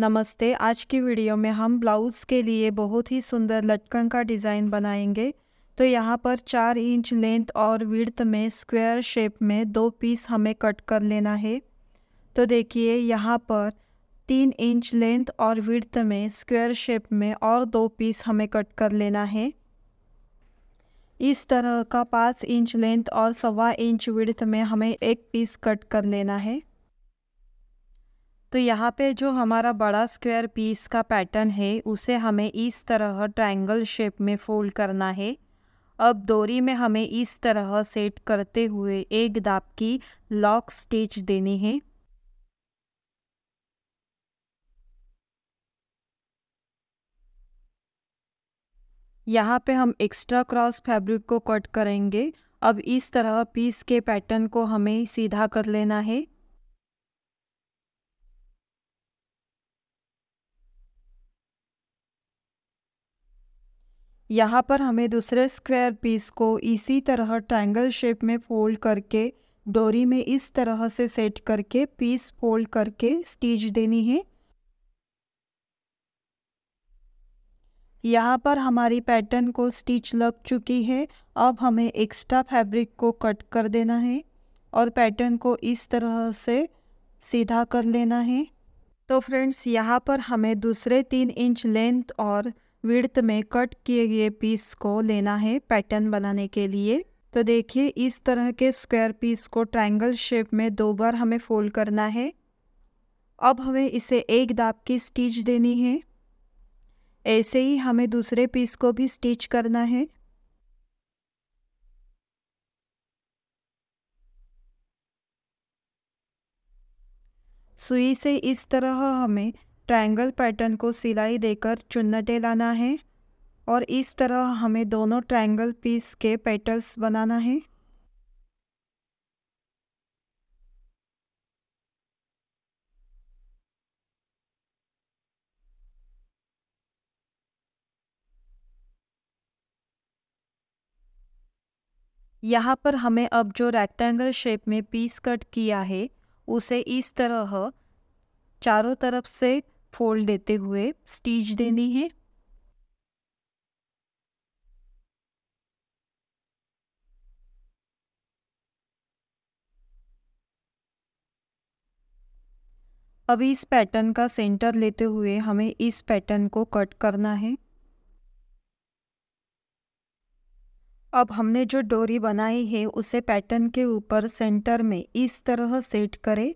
नमस्ते आज की वीडियो में हम ब्लाउज़ के लिए बहुत ही सुंदर लटकन का डिज़ाइन बनाएंगे तो यहाँ पर चार इंच लेंथ और विड्थ में स्क्वायर शेप में दो पीस हमें कट कर लेना है तो देखिए यहाँ पर तीन इंच लेंथ और विड्थ में स्क्वायर शेप में और दो पीस हमें कट कर लेना है इस तरह का पाँच इंच लेंथ और सवा इंच विड्थ में हमें एक पीस कट कर लेना है तो यहाँ पे जो हमारा बड़ा स्क्वायर पीस का पैटर्न है उसे हमें इस तरह ट्रायंगल शेप में फोल्ड करना है अब दोरी में हमें इस तरह सेट करते हुए एक दाप की लॉक स्टिच देनी है यहाँ पे हम एक्स्ट्रा क्रॉस फैब्रिक को कट करेंगे अब इस तरह पीस के पैटर्न को हमें सीधा कर लेना है यहाँ पर हमें दूसरे स्क्वायर पीस को इसी तरह ट्रायंगल शेप में फोल्ड करके डोरी में इस तरह से सेट करके पीस फोल्ड करके स्टिच देनी है यहाँ पर हमारी पैटर्न को स्टिच लग चुकी है अब हमें एक्स्ट्रा फैब्रिक को कट कर देना है और पैटर्न को इस तरह से सीधा कर लेना है तो फ्रेंड्स यहाँ पर हमें दूसरे तीन इंच लेंथ और विड्थ में कट किए गए पीस को लेना है पैटर्न बनाने के लिए तो देखिए इस तरह के स्क्वायर पीस को ट्रायंगल शेप में दो बार हमें फोल्ड करना है अब हमें इसे एक दाब की स्टिच देनी है ऐसे ही हमें दूसरे पीस को भी स्टिच करना है सुई से इस तरह हमें ट्रायंगल पैटर्न को सिलाई देकर चुन्नटे लाना है और इस तरह हमें दोनों ट्रायंगल पीस के पेटल्स बनाना है यहाँ पर हमें अब जो रेक्टेंगल शेप में पीस कट किया है उसे इस तरह चारों तरफ से फोल्ड देते हुए स्टीच हम्म। देनी है अभी इस पैटर्न का सेंटर लेते हुए हमें इस पैटर्न को कट करना है अब हमने जो डोरी बनाई है उसे पैटर्न के ऊपर सेंटर में इस तरह सेट करें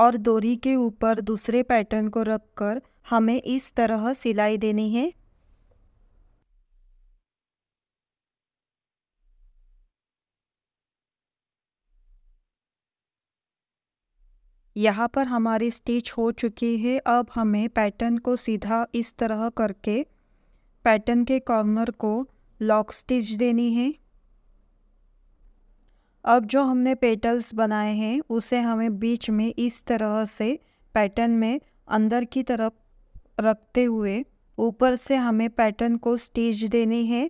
और दोरी के ऊपर दूसरे पैटर्न को रखकर हमें इस तरह सिलाई देनी है यहाँ पर हमारी स्टिच हो चुकी है अब हमें पैटर्न को सीधा इस तरह करके पैटर्न के कॉर्नर को लॉक स्टिच देनी है अब जो हमने पेटल्स बनाए हैं उसे हमें बीच में इस तरह से पैटर्न में अंदर की तरफ रखते हुए ऊपर से हमें पैटर्न को स्टिच देनी है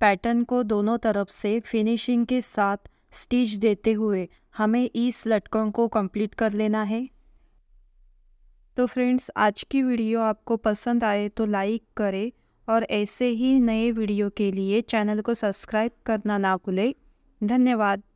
पैटर्न को दोनों तरफ से फिनिशिंग के साथ स्टिच देते हुए हमें इस लटकन को कंप्लीट कर लेना है तो फ्रेंड्स आज की वीडियो आपको पसंद आए तो लाइक करें और ऐसे ही नए वीडियो के लिए चैनल को सब्सक्राइब करना ना भूलें धन्यवाद